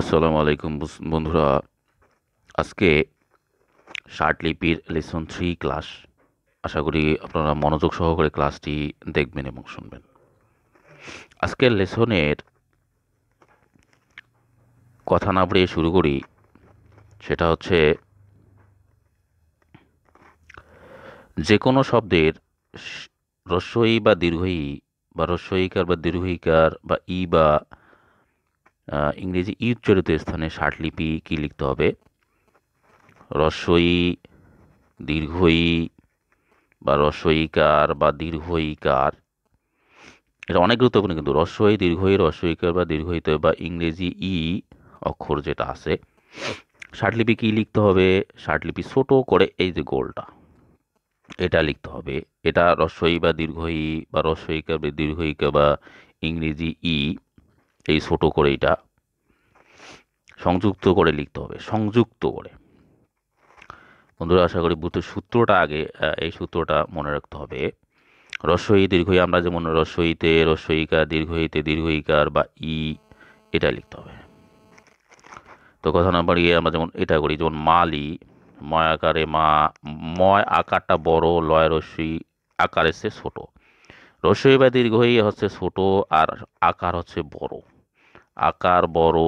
আসসালামু আলাইকুম বন্ধুরা আজকে শার্ট লিপির লেসন থ্রি ক্লাস আশা করি আপনারা মনোযোগ সহকারে ক্লাসটি দেখবেন এবং শুনবেন আজকের লেসনের কথা না বলে শুরু করি সেটা হচ্ছে যে কোনো শব্দের রস্যই বা দীর্ঘই বা রস্যইকার বা দীর্ঘইকার বা ই বা ইংরেজি ই উচ্চারিত স্থানে লিপি কি লিখতে হবে রসই দীর্ঘই বা কার বা দীর্ঘইকার এটা অনেক গুরুত্বপূর্ণ কিন্তু রসই দীর্ঘই রস্বইকার বা দীর্ঘইত বা ইংরেজি ই অক্ষর যেটা আছে লিপি কি লিখতে হবে লিপি ছোট করে এই যে গোলটা এটা লিখতে হবে এটা রসই বা দীর্ঘই বা কার বা দীর্ঘইকা বা ইংরেজি ই এই ছোটো করে এটা সংযুক্ত করে লিখতে হবে সংযুক্ত করে বন্ধুরা আশা করি বুদ্ধ সূত্রটা আগে এই সূত্রটা মনে রাখতে হবে রস্বই দীর্ঘই আমরা যেমন রস্বইতে রস্বইকা দীর্ঘইতে দীর্ঘইকার বা ই এটা লিখতে হবে তো কথা না বাড়িয়ে আমরা যেমন এটা করি যেমন মালি ময় আকারে মা ময় আকারটা বড় লয় রস্বই আকারের সে ছোটো রস্বই বা দীর্ঘই হচ্ছে ছোট আর আকার হচ্ছে বড় আকার বড়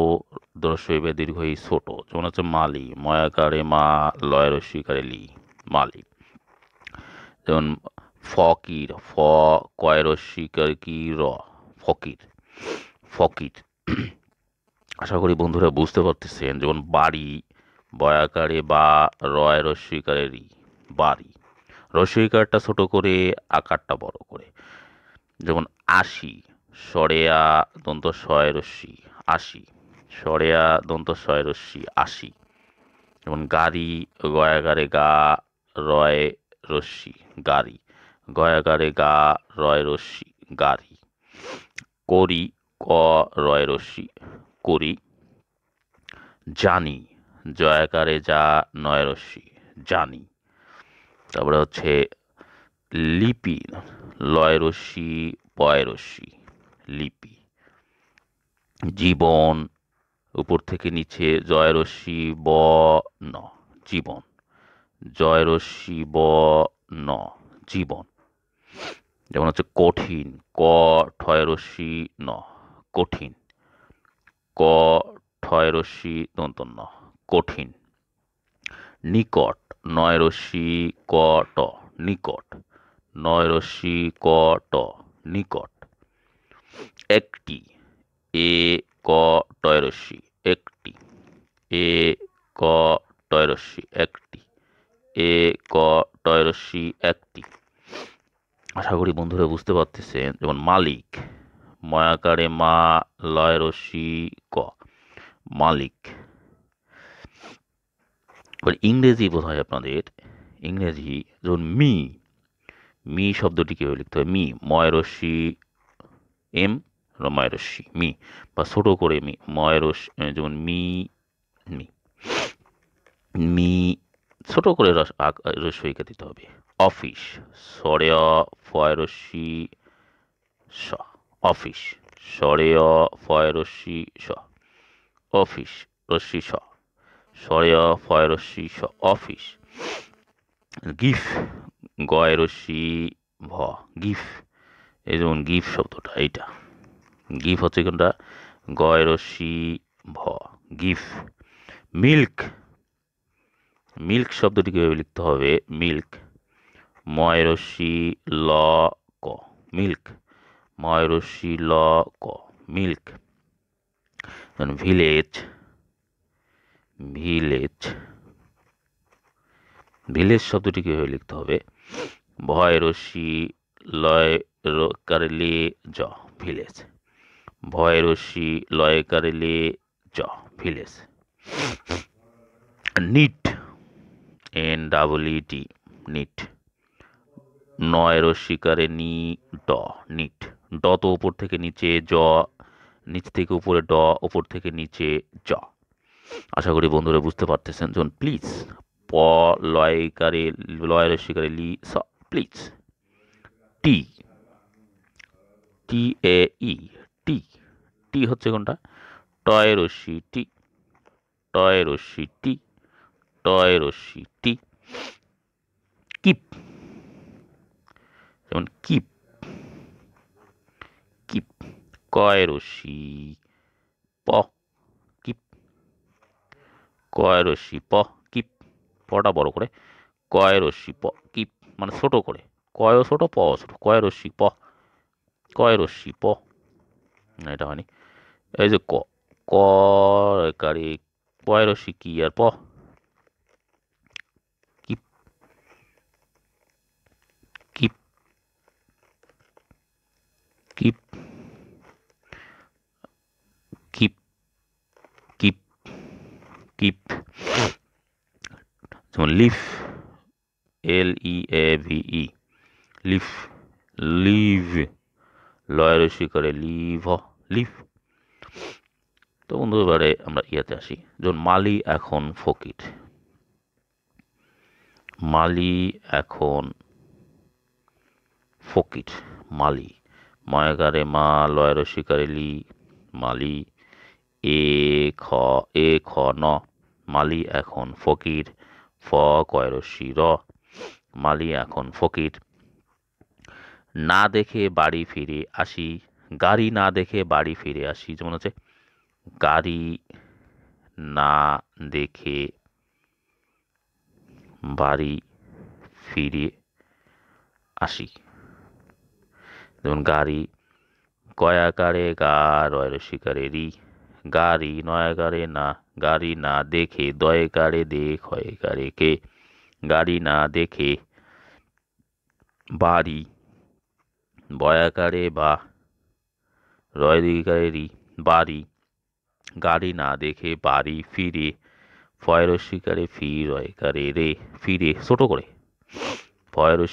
দীর্ঘ দীর্ঘই ছোট যেমন হচ্ছে মালি ময়াকারে মা লয়ের স্বীকারে লি মালি যেমন ফকির ফ কয়ের স্বীকার কি র ফকির ফকির আশা করি বন্ধুরা বুঝতে পারতেছেন যেমন বাড়ি বয়াকারে বা রয় রস্বীকারে রি বাড়ি রস্বীকারটা ছোট করে আকারটা বড় করে যেমন আশি সরেয়া দন্ত রশ্মি আশি সরেয়া দন্ত রশ্মি আশি যেমন গাড়ি গয়াগারে গা রয় রশ্মি গাড়ি গয়াগারে গা রয় রশ্মি গাড়ি করি ক রয় রশ্মি করি জানি জয়াকারে যা নয় রশ্মি জানি তারপরে হচ্ছে লিপি লয় রশ্মি পয় রশ্মি লিপি জীবন উপর থেকে নিচে জয়রশ্মি ব ন জীবন জয়রশ্মি ব ন জীবন যেমন হচ্ছে কঠিন ক ঠয়রশ্মি ন কঠিন ক ঠয়রশ্মি দন্তন্য কঠিন নিকট নয়রশ্মি ক ট নিকট নয়রশ্মি ক ট নিকট একটি এ ক টয়রস্যি একটি এ ক টয়রস্যি একটি এ ক টয়রস্যি একটি আশা করি বন্ধুরা বুঝতে পারতেছেন যেমন মালিক ময়াকারে মা লয় ক মালিক ইংরেজি বোধ হয় আপনাদের ইংরেজি যেমন মি মি শব্দটিকে লিখতে হয় মি ময়রস্যি এম রমায়রস্যি মি বা ছোটো করে মি ময়রস যেমন মি মি মি ছোটো করে রস রসইকে দিতে হবে অফিস সরেয় ফয়রসি স অফিস সরেয় ফয়রসি স অফিস রসি স সরেয় ফয়রসি স অফিস গিফ গয়রসি ভ গিফ এই যেমন গিফ শব্দটা এইটা গিফ হচ্ছে কোনটা গয়রসি ভ গিফ মিল্ক মিল্ক শব্দটি কীভাবে লিখতে হবে মিল্ক ময়রশ্মি ল ক মিল্ক ময়রশ্মি ল ক মিল্ক ভিলেজ ভিলেজ ভিলেজ শব্দটি কীভাবে লিখতে হবে ভয় লয় কারলে জ ভিলেজ ভয়রশ্মি লয়কারে লে চ ভিলেজ নিট এন ডাবল টি নিট নয় রশ্মিকারে নি ড নিট ড তো ওপর থেকে নিচে জ নিচ থেকে উপরে ড ওপর থেকে নিচে জ আশা করি বন্ধুরা বুঝতে পারতেছেন যখন প্লিজ প লয়কারে লয় রশ্মিকারে লি স please T T A E T T হচ্ছে কোনটা টয় রশ্মি টি টয় রশ্মি টি টয় রশ্মি টি কিপ যেমন কিপ কিপ কয় রশ্মি প কিপ কয় রশ্মি প কিপ পটা বড় করে কয় রশ্মি প কিপ মানে ছোট করে কয় ছোট প ছোট কয় রশ্মি প কয় রশ্মি প এটা হয়নি এই যে ক কারি পয়রসি কি আর প কিপ যেমন leaf L E A V E leaf live লয়ের করে লিভ লিফ তো বন্ধু এবারে আমরা ইয়াতে আসি যেমন মালি এখন ফকির মালি এখন ফকির মালি মায়াগারে মা লয়ের শিকারেলি মালি এ খ এ খ ন মালি এখন ফকির ফ কয়রসি র মালি এখন ফকির না দেখে বাড়ি ফিরে আসি গাড়ি না দেখে বাড়ি ফিরে আসি যেমন হচ্ছে গাড়ি না দেখে বাড়ি ফিরে আসি যেমন গাড়ি কয়াকারে গা রয় রসিকারে রি গাড়ি নয়াকারে না গাড়ি না দেখে দয়কারে দে ক্ষয়কারে কে গাড়ি না দেখে বাড়ি বয়াকারে বা রয়দিগারেরই বাড়ি গাড়ি না দেখে বাড়ি ফিরে শিকারে ফি রয়কারে রে ফিরে ছোটো করে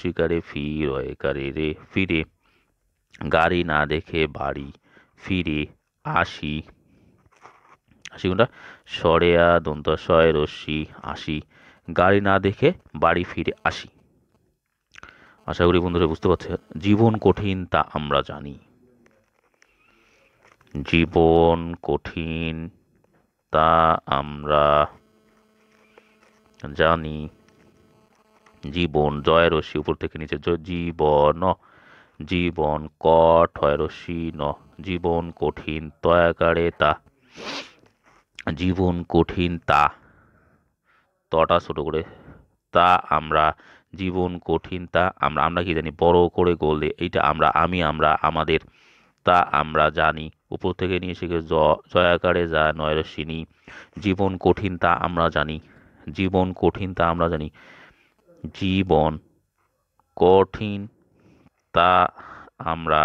শিকারে ফি রয়কারে রে ফিরে গাড়ি না দেখে বাড়ি ফিরে আসি আসি কোনটা সরেয়া দন্তশয় রশ্মি আসি গাড়ি না দেখে বাড়ি ফিরে আসি আশা করি বন্ধুরা বুঝতে পারছে জীবন কঠিন তা আমরা জানি জীবন কঠিন তা আমরা জানি জীবন জয় উপর থেকে নিচে জীবন জীবন ক ঠয় ন জীবন কঠিন তয়াকারে তা জীবন কঠিন তা তটা ছোট করে তা আমরা জীবন কঠিন তা আমরা আমরা কি জানি বড় করে গোল এইটা আমরা আমি আমরা আমাদের তা আমরা জানি উপর থেকে নিয়ে শিখে জ জয়াকারে যা নয় জীবন কঠিন তা আমরা জানি জীবন কঠিন তা আমরা জানি জীবন কঠিন তা আমরা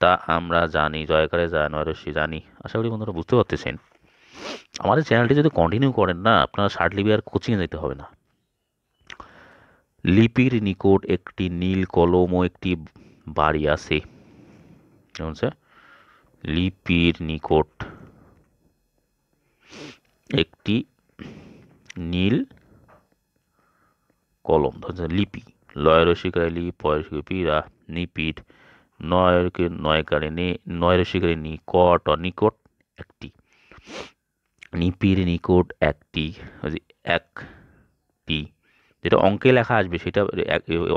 তা আমরা জানি জয়াকারে যা নয় জানি আশা করি বন্ধুরা বুঝতে পারতেছেন আমাদের চ্যানেলটি যদি কন্টিনিউ করেন না আপনারা লিপি আর কোচিংয়ে যেতে হবে না লিপির নিকট একটি নীল কলম ও একটি বাড়ি আছে হচ্ছে লিপির নিকট একটি নীল কলম লিপি লিপি লয়রসিকায় লি পয়সিক পিরা নিপিঠ নয়কে নয়কারে নে নয়রসিকারে নিকট অনিকট একটি নিপির নিকট একটি একটি যেটা অঙ্কে লেখা আসবে সেটা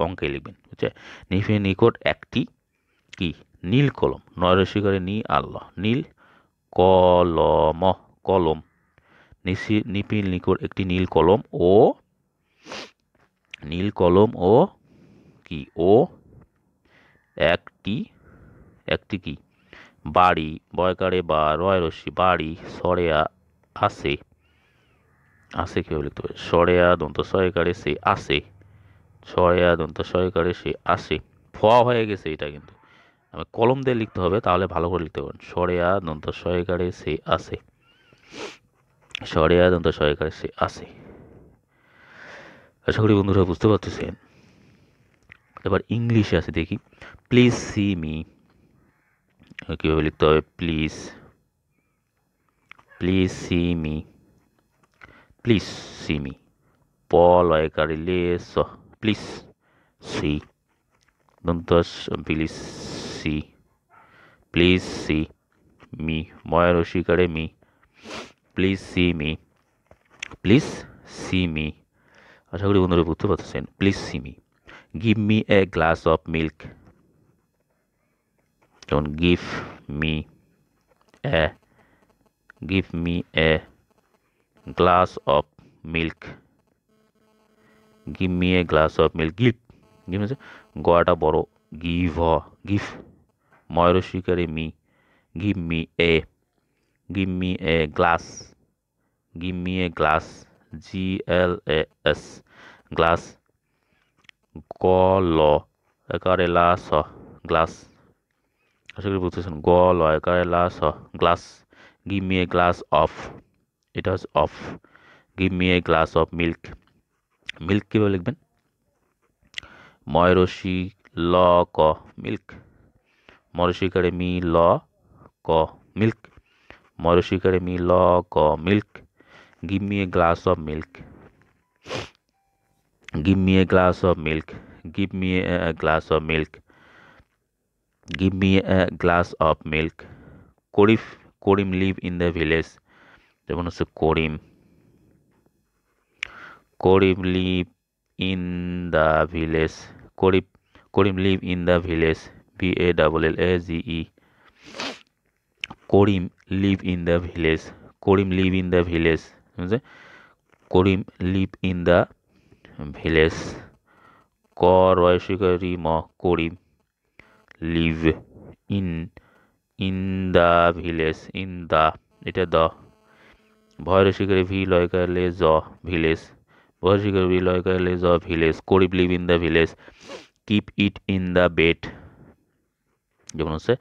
অঙ্কে লিখবেন বুঝছে নিপির নিকট একটি কি নীল কলম নয়রসিকরে নি আল্লাহ নীল কলম কলম নিশি নিপিল নিকর একটি নীল কলম ও নীল কলম ও কি ও একটি একটি কি বাড়ি বয়কারে বা রয়রসি বাড়ি সরেয়া আসে আসে কেউ লিখতে পারে সরেয়া দন্ত সহকারে সে আসে সরেয়া দন্ত সহকারে সে আসে ফ হয়ে গেছে এটা কিন্তু কলম দিয়ে লিখতে হবে তাহলে ভালো করে লিখতে পারেন সরেয়া দন্ত সহকারে সে আসে সরেয়া দন্ত সহকারে সে আসে আশা করি বন্ধুরা বুঝতে পারতেছেন এবার ইংলিশে আছে দেখি প্লিজ সি মি কীভাবে লিখতে হবে please please see me please see me প লয়কারে লে স প্লিজ সি দন্ত please see please see me ময়ের অস্বীকারে me please see me please see me আশা করি বন্ধুরা বুঝতে পারতেছেন please see me give me a glass of milk যেমন give me a give me a glass of milk give me a glass of milk give give গোয়াটা বড় give give ময়ূর me give me a give me a glass give me a glass G L A S glass গ ল একারে লা স glass আশা করি বুঝতেছেন গ ল একারে লা স glass give me a glass of এটা হচ্ছে of give me a glass of milk milk কীভাবে লিখবেন ময়রশি ল ক মিল্ক মরশিকারে মি ল ক মিল্ক মরশিকারে মি ল ক milk gimme a glass of milk gimme a glass of milk gimme a glass of milk gimme a glass of milk করিফ Karim live in the village যেমন হচ্ছে Karim Karim live in the village Karim Karim live in the village P A double L A G E Karim live in the village Karim live in the village বুঝছে Karim live in the village ক রয়সিকরি ম Karim live in in the village in the এটা দ ভয় রসিকরে V লয় করলে জ village ভয় রসিকরে ভি লয় করলে জ village Karim live in the village keep it in the bed যেমন হচ্ছে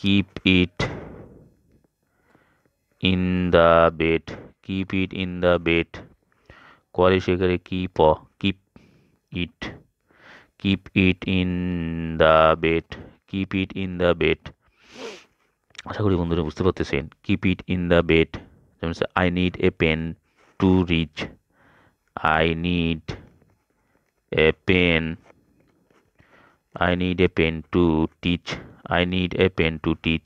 keep it in the bed keep it in the bed করে সেখানে keep keep it keep it in the bed keep it in the bed আশা করি বন্ধুরা বুঝতে পারতেছেন keep it in the bed যেমন হচ্ছে I need a pen to reach I need a pen I need a pen to teach I need a pen to teach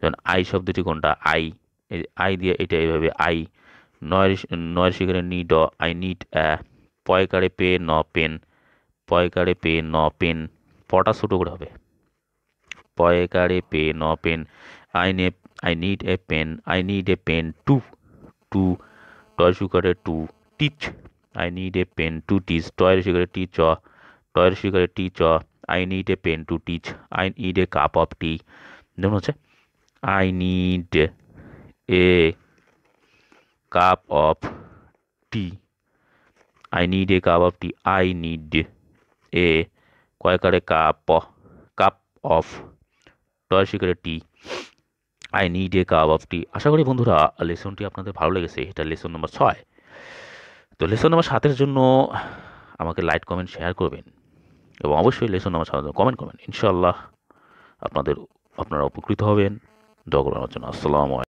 যেমন I শব্দটি কোনটা আই আই দিয়ে এটা এইভাবে আই নয় নয় শিকারে নি ড আই নিড অ্যা পয়কারে পে ন পেন পয়কারে পে ন পেন পটা ছোটো করে হবে পয়কারে পে ন পেন আই নে I need a pen I need a pen to to টয় শিকারে to teach I need a pen to teach টয় শিকারে টিচ টয়ের শিকারে teach I need a pen to teach I need a cup of tea যেমন হচ্ছে I need a cup of tea I need a cup of tea I need a কয়েকারে cup cup of টয়ের শিকারের tea I need a cup of tea আশা করি বন্ধুরা লেসনটি আপনাদের ভালো লেগেছে এটা লেসন নম্বর ছয় তো লেসন নম্বর সাতের জন্য আমাকে লাইট কমেন্ট শেয়ার করবেন এবং অবশ্যই লেসন আমার সাধারণত কমেন্ট করবেন ইনশাআল্লাহ আপনাদের আপনারা উপকৃত হবেন দোয়া করবেন আমার জন্য আসসালামু